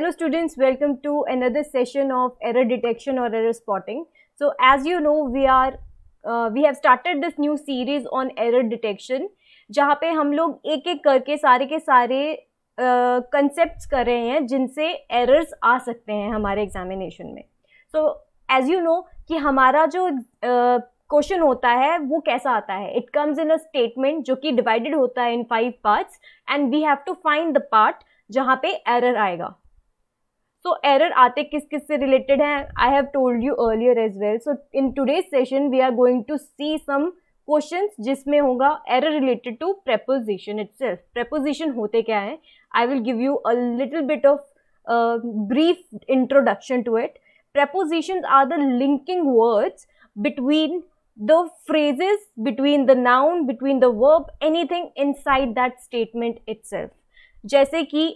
Hello students, welcome to another session of error detection or error spotting. So as you know, we are uh, we have started this new series on error detection जहाँ पे हम लोग एक एक करके सारे के सारे कंसेप्ट uh, कर रहे हैं जिनसे एरर्स आ सकते हैं हमारे एग्जामिनेशन में सो एज यू नो कि हमारा जो क्वेश्चन uh, होता है वो कैसा आता है it comes in a statement जो कि डिवाइडेड होता है in five parts and we have to find the part जहाँ पे एरर आएगा सो एरर आते किस किस से रिलेटेड हैं I have told you earlier as well so in today's session we are going to see some question जिसमें होगा error related to preposition itself proposition होते क्या हैं I will give you a little bit of brief introduction to it linking words between the words between the noun between the verb anything inside that statement statement self जैसे कि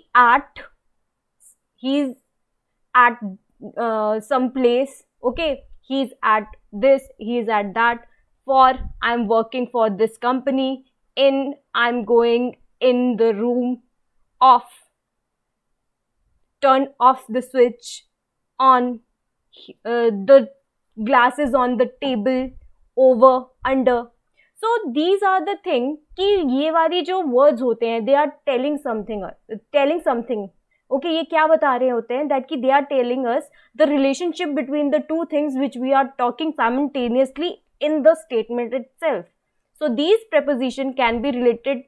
he is at uh, some place okay he's at this he's at that for i'm working for this company in i'm going in the room off turn off the switch on uh, the glasses on the table over under So these are the thing. कि ये वाली जो words होते they are telling something. Telling something. Okay ये क्या बता रहे होते हैं दैट की they are telling us the relationship between the two things which we are talking simultaneously in the statement itself so these proposition can be related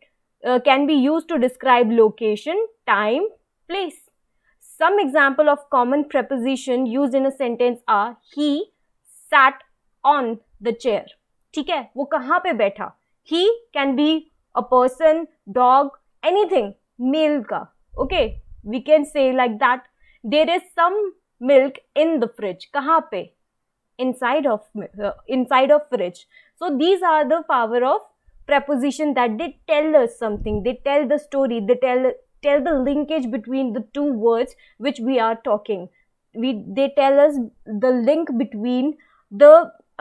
can be use to describe location time place some example of common proposition use in a sentence are he sat on the chair ठीक है वो कहाँ पे बैठा he can be a person dog anything male का okay we can say like that there is some milk in the fridge kahan pe inside of uh, inside of fridge so these are the power of preposition that they tell us something they tell the story they tell tell the linkage between the two words which we are talking we they tell us the link between the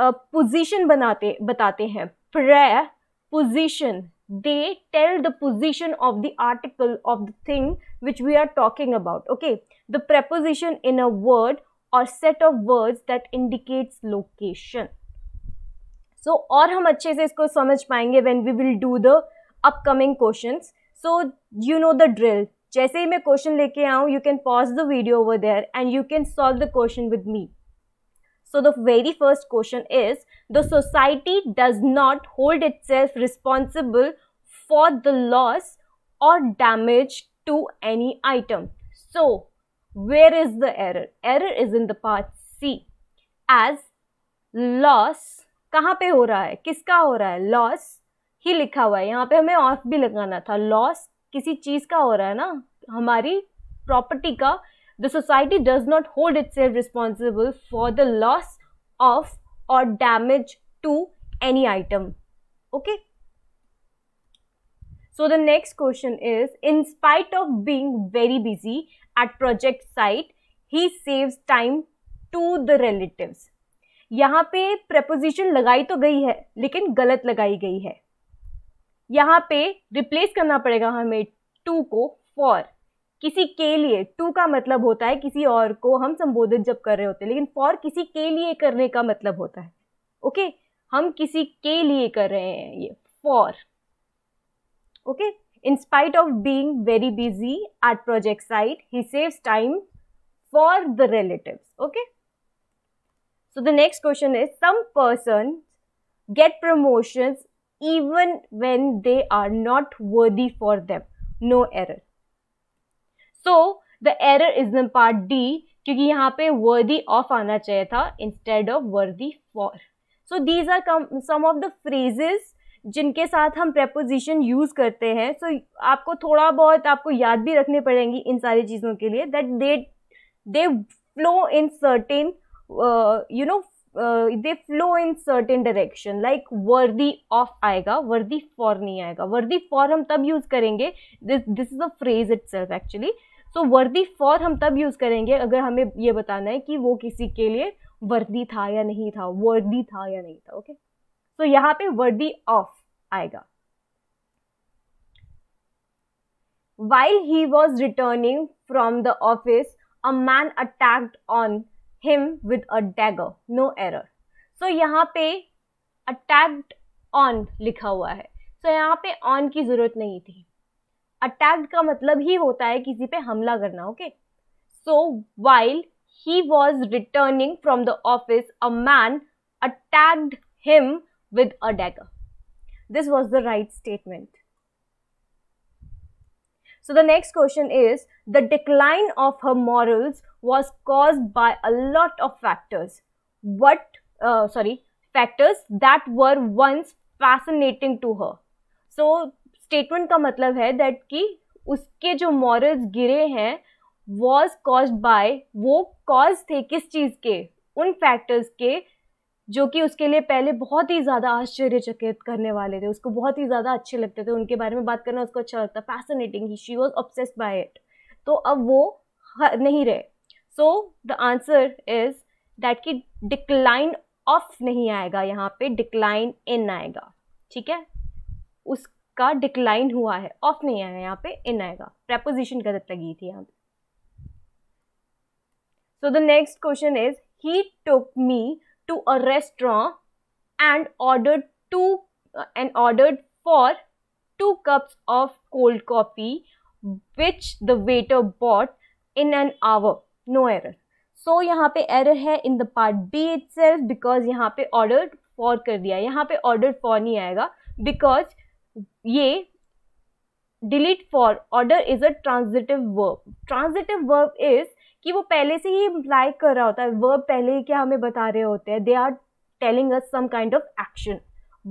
uh, position banate batate hain prayer position they tell the position of the article of the thing which we are talking about okay the preposition in a word or set of words that indicates location so or हम अच्छे से इसको समझ पाएंगे when we will do the upcoming questions so you know the drill जैसे ही मैं question लेके आऊँ you can pause the video over there and you can solve the question with me. So the very first question is the society does not hold itself responsible for the loss or damage to any item. So where is the error? Error is in the part C. As loss कहाँ पे हो रहा है किसका हो रहा है loss ही लिखा हुआ है यहाँ पे हमें ऑफ भी लगाना था लॉस किसी चीज़ का हो रहा है ना हमारी प्रॉपर्टी का the society does not hold itself responsible for the loss of or damage to any item. Okay. So the next question is, in spite of being very busy at project site, he saves time to the relatives. यहाँ पे preposition लगाई तो गई है लेकिन गलत लगाई गई है यहाँ पे replace करना पड़ेगा हमें to को for. किसी के लिए टू का मतलब होता है किसी और को हम संबोधित जब कर रहे होते हैं लेकिन फॉर किसी के लिए करने का मतलब होता है ओके okay? हम किसी के लिए कर रहे हैं ये for okay in spite of being very busy at project site he saves time for the relative okay so the next question is some person get promotions even when they are not worthy for them no error so the error is in part D क्योंकि यहाँ पे worthy of आना चाहिए था instead of worthy for so these are come some of the phrases जिनके साथ हम preposition use करते हैं सो so, आपको थोड़ा बहुत आपको याद भी रखने पड़ेंगी इन सारी चीज़ों के लिए that they they flow in certain you know they flow in certain direction like worthy of आएगा वर्दी फॉर नहीं आएगा वर्दी फॉर हम तब यूज़ करेंगे this is a phrase itself actually so worthy for हम तब use करेंगे अगर हमें ये बताना है कि वो किसी के लिए वर्दी था या नहीं था वर्दी था या नहीं था ओके सो यहाँ पे वर्दी ऑफ आएगा while he was returning from the office a man attacked on him with a dagger no error so यहाँ पे अटैक्ड ऑन लिखा हुआ है सो so, यहाँ पे ऑन की ज़रूरत नहीं थी अटैक्ड का मतलब ही होता है किसी पे हमला करना okay so while he was returning from the office a man attacked him with a dagger this was the right statement so the next question is the decline of her morals was caused by a lot of factors. What, uh, sorry, factors that were once fascinating to her. So statement का मतलब है that कि उसके जो morals गिरे हैं was caused by वो cause थे किस चीज़ के उन factors के जो कि उसके लिए पहले बहुत ही ज़्यादा आश्चर्यचकित करने वाले थे उसको बहुत ही ज़्यादा अच्छे लगते थे उनके बारे में बात करना उसको अच्छा लगता फैसिनेटिंग ही she was obsessed by it तो अब वो नहीं रहे so the answer is that की डिक्लाइन ऑफ नहीं आएगा यहाँ पे डिक्लाइन इन आएगा ठीक है उसका डिक्लाइन हुआ है ऑफ नहीं आएगा यहाँ पे इन आएगा प्रेपोजिशन गलत लगी थी यहाँ पे so the next question is he took me to a restaurant and order two and order for two cups of cold coffee which the waiter bought in an hour no error so यहाँ पे error है in the part B itself because यहाँ पे order for कर दिया यहाँ पे order for नहीं आएगा बिकॉज ये delete for order is a transitive verb transitive verb is कि वो पहले से ही इम्प्लाई कर रहा होता है वर्ब पहले ही क्या हमें बता रहे होते हैं they are telling us some kind of action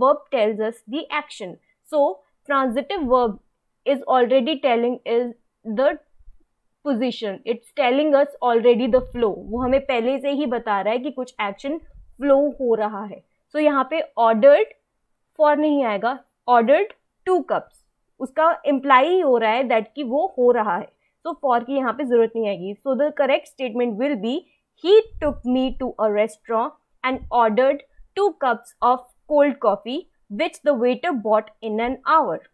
verb tells us the action so transitive verb is already telling is the position it's telling us already the flow वो हमें पहले से ही बता रहा है कि कुछ एक्शन फ्लो हो रहा है सो so, यहाँ पे ऑर्डर्ड फॉर नहीं आएगा ऑर्डर्ड टू कप्स उसका इम्प्लाई हो रहा है दैट कि वो हो रहा है सो so, फॉर की यहाँ पे जरूरत नहीं आएगी so the correct statement will be he took me to a restaurant and ordered two cups of cold coffee which the waiter bought in an hour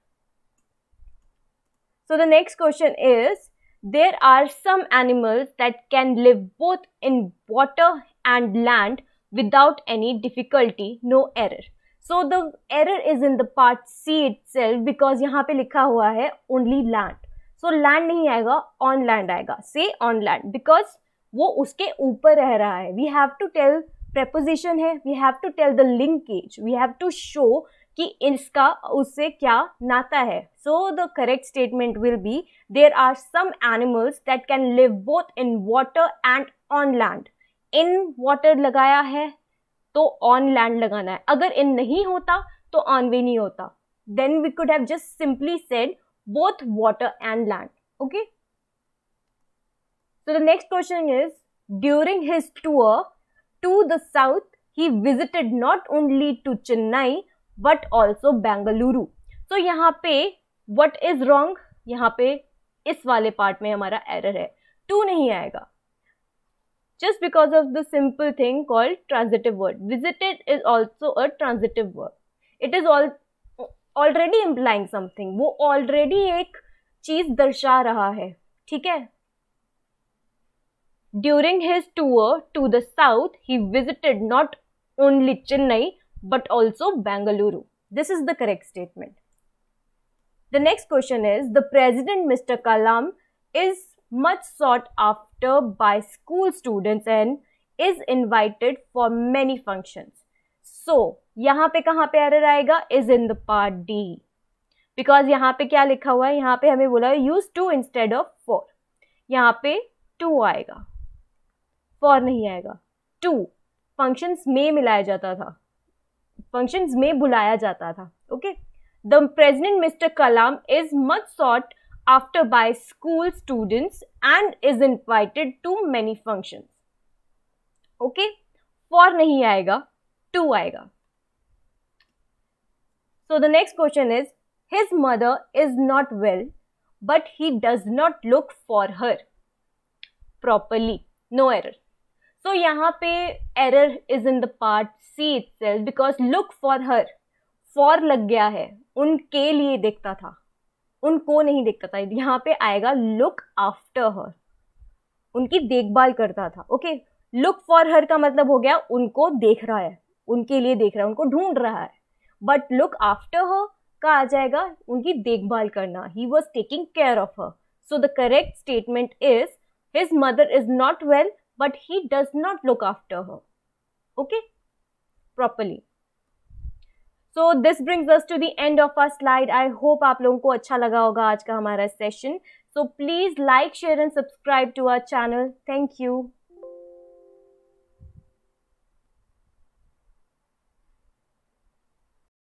so the next question is There are some animals that can live both in water and land without any difficulty, no error. So the error is in the part C itself because यहाँ पे लिखा हुआ है only land. So land नहीं आएगा on land आएगा say on land because वो उसके ऊपर रह रहा है We have to tell preposition है We have to tell the linkage. We have to show कि इसका उससे क्या नाता है so the correct statement will be there are some animals that can live both in water and on land in water लगाया है तो on land लगाना है अगर इन नहीं होता तो ऑन भी नहीं होता then we could have just simply said both water and land okay so the next question is during his tour to the south he visited not only to Chennai but also Bengaluru तो यहाँ पे what is wrong यहाँ पे इस वाले part में हमारा error है टू नहीं आएगा just because of the simple thing called transitive word. Visited is also a transitive word. It is all already implying something. वो already एक चीज दर्शा रहा है ठीक है During his tour to the south, he visited not only Chennai but also Bengaluru. This is the correct statement. The next question is the president Mr. Kalam is much sought after by school students and is invited for many functions. So यहाँ पे कहाँ पे error आएगा is in the part D because यहाँ पे क्या लिखा हुआ है यहाँ पे हमें बोला है use two instead of four यहाँ पे टू आएगा फोर नहीं आएगा टू functions में मिलाया जाता था फंक्शंस में बुलाया जाता था okay the president mister Kalam is much sought after by school students and is invited to many function okay for नहीं आएगा टू आएगा so the next question is his mother is not well but he does not look for her properly no error so यहाँ पे error is in the part C itself because look for her for लग गया है उनके लिए देखता था उनको नहीं देखता था यहाँ पे आएगा लुक आफ्टर हर उनकी देखभाल करता था ओके लुक फॉर हर का मतलब हो गया उनको देख रहा है उनके लिए देख रहा है उनको ढूंढ रहा है बट लुक आफ्टर हर का आ जाएगा उनकी देखभाल करना he was taking care of her so the correct statement is his mother is not well but he does not look after her okay properly so this brings us to the end of our slide I hope आप लोगों को अच्छा लगा होगा आज का हमारा session so please like share and subscribe to our channel thank you